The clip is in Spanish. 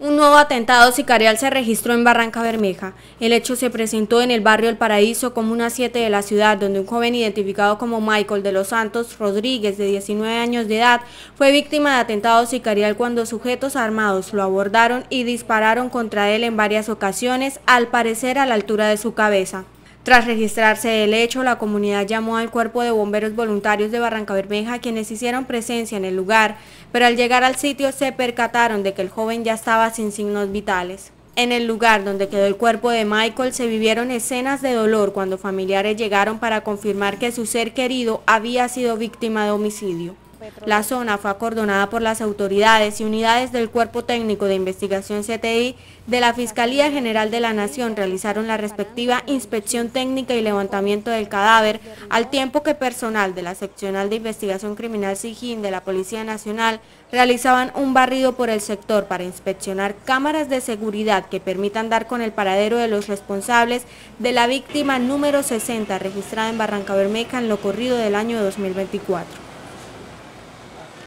Un nuevo atentado sicarial se registró en Barranca Bermeja. El hecho se presentó en el barrio El Paraíso, comuna 7 de la ciudad, donde un joven identificado como Michael de los Santos Rodríguez, de 19 años de edad, fue víctima de atentado sicarial cuando sujetos armados lo abordaron y dispararon contra él en varias ocasiones, al parecer a la altura de su cabeza. Tras registrarse el hecho, la comunidad llamó al cuerpo de bomberos voluntarios de Barranca Bermeja, quienes hicieron presencia en el lugar, pero al llegar al sitio se percataron de que el joven ya estaba sin signos vitales. En el lugar donde quedó el cuerpo de Michael se vivieron escenas de dolor cuando familiares llegaron para confirmar que su ser querido había sido víctima de homicidio. La zona fue acordonada por las autoridades y unidades del Cuerpo Técnico de Investigación CTI de la Fiscalía General de la Nación realizaron la respectiva inspección técnica y levantamiento del cadáver, al tiempo que personal de la Seccional de Investigación Criminal SIGIN de la Policía Nacional realizaban un barrido por el sector para inspeccionar cámaras de seguridad que permitan dar con el paradero de los responsables de la víctima número 60 registrada en Barranca Bermeja en lo corrido del año 2024.